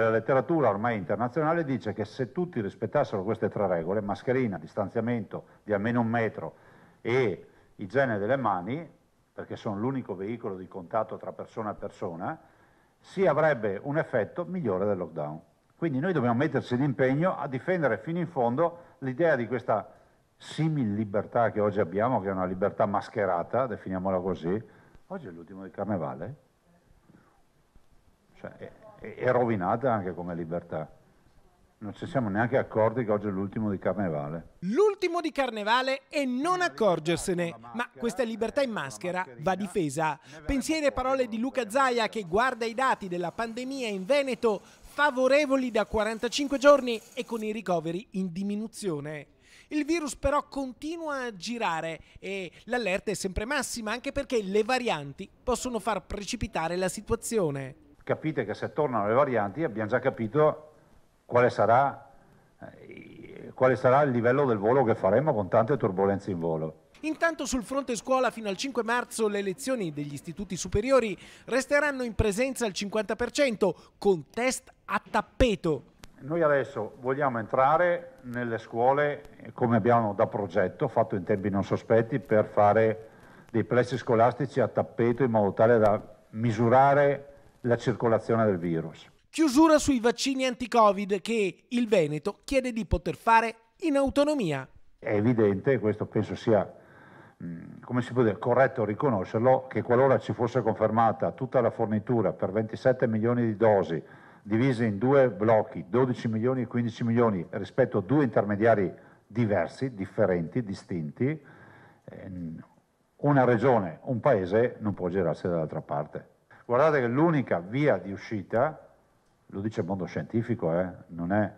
La letteratura ormai internazionale dice che se tutti rispettassero queste tre regole, mascherina, distanziamento di almeno un metro e igiene delle mani, perché sono l'unico veicolo di contatto tra persona e persona, si avrebbe un effetto migliore del lockdown. Quindi noi dobbiamo metterci d'impegno a difendere fino in fondo l'idea di questa simil libertà che oggi abbiamo, che è una libertà mascherata, definiamola così. Oggi è l'ultimo di Carnevale. Cioè, eh è rovinata anche come libertà. Non ci siamo neanche accorti che oggi è l'ultimo di Carnevale. L'ultimo di Carnevale e non accorgersene. Ma questa libertà in maschera va difesa. Pensieri e parole di Luca Zaia che guarda i dati della pandemia in Veneto favorevoli da 45 giorni e con i ricoveri in diminuzione. Il virus però continua a girare e l'allerta è sempre massima anche perché le varianti possono far precipitare la situazione capite che se tornano le varianti abbiamo già capito quale sarà, eh, quale sarà il livello del volo che faremo con tante turbulenze in volo. Intanto sul fronte scuola fino al 5 marzo le lezioni degli istituti superiori resteranno in presenza al 50% con test a tappeto. Noi adesso vogliamo entrare nelle scuole come abbiamo da progetto, fatto in tempi non sospetti, per fare dei plessi scolastici a tappeto in modo tale da misurare la circolazione del virus. Chiusura sui vaccini anti-Covid che il Veneto chiede di poter fare in autonomia. È evidente, questo penso sia mm, come si può dire, corretto riconoscerlo, che qualora ci fosse confermata tutta la fornitura per 27 milioni di dosi divise in due blocchi, 12 milioni e 15 milioni, rispetto a due intermediari diversi, differenti, distinti, ehm, una regione, un paese non può girarsi dall'altra parte. Guardate che l'unica via di uscita, lo dice il mondo scientifico, eh, non, è,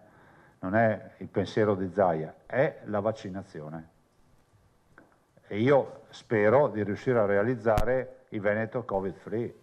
non, è, il pensiero di Zaia, è la vaccinazione. E io spero di riuscire a realizzare il Veneto Covid-free